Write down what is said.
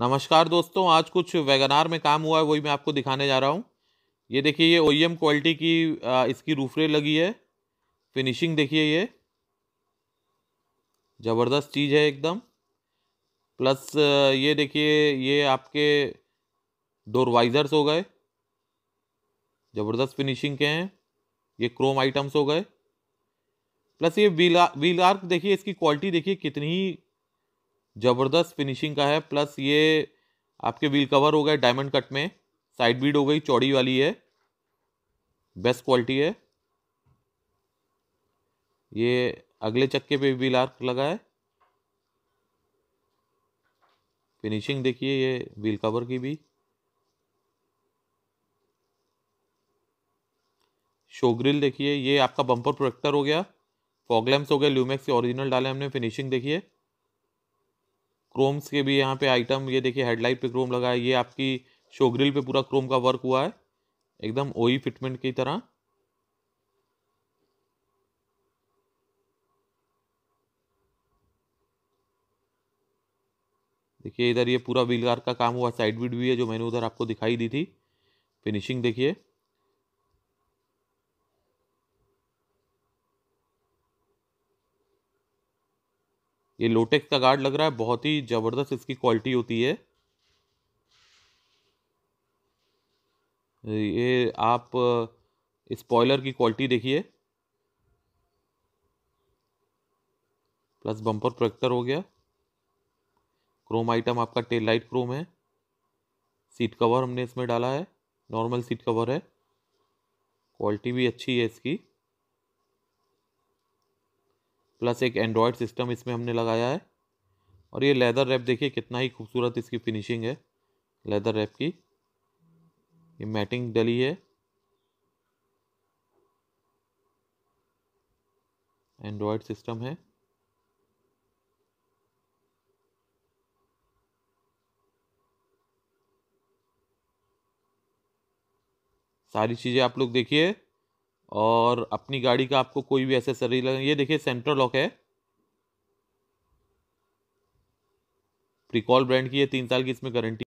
नमस्कार दोस्तों आज कुछ वेगनार में काम हुआ है वही मैं आपको दिखाने जा रहा हूँ ये देखिए ये ओ क्वालिटी e की इसकी रूफरे लगी है फिनिशिंग देखिए ये ज़बरदस्त चीज़ है एकदम प्लस ये देखिए ये आपके डोर वाइज़र्स हो गए ज़बरदस्त फिनिशिंग के हैं ये क्रोम आइटम्स हो गए प्लस ये व्हील व्हील आर्क देखिए इसकी क्वालिटी देखिए कितनी ही ज़बरदस्त फिनिशिंग का है प्लस ये आपके व्हील कवर हो गए डायमंड कट में साइड बीड हो गई चौड़ी वाली है बेस्ट क्वालिटी है ये अगले चक्के पे व्हील आर्क लगा है फिनिशिंग देखिए ये व्हील कवर की भी शो ग्रिल देखिए ये आपका बम्पर प्रोटेक्टर हो गया फॉगलैम्स हो गए ल्यूमैक्स के ओरिजिनल डाले हमने फिनिशिंग देखिए क्रोम्स के भी यहाँ पे आइटम ये देखिए हेडलाइट पे क्रोम लगा है ये आपकी शोग्रिल पे पूरा क्रोम का वर्क हुआ है एकदम ओई फिटमेंट की तरह देखिए इधर ये पूरा व्हील का काम हुआ साइड वीड भी है जो मैंने उधर आपको दिखाई दी थी फिनिशिंग देखिए ये लोटेक्स का गार्ड लग रहा है बहुत ही ज़बरदस्त इसकी क्वालिटी होती है ये आप स्पॉयलर की क्वालिटी देखिए प्लस बम्पर प्रोजेक्टर हो गया क्रोम आइटम आपका टेल लाइट क्रोम है सीट कवर हमने इसमें डाला है नॉर्मल सीट कवर है क्वालिटी भी अच्छी है इसकी प्लस एक एंड्रॉयड सिस्टम इसमें हमने लगाया है और ये लेदर रैप देखिए कितना ही खूबसूरत इसकी फिनिशिंग है लेदर रैप की ये मैटिंग डली है एंड्रॉयड सिस्टम है सारी चीज़ें आप लोग देखिए और अपनी गाड़ी का आपको कोई भी एसेसरी लगा ये देखिए सेंट्रल लॉक है प्रिकॉल ब्रांड की है तीन साल की इसमें गारंटी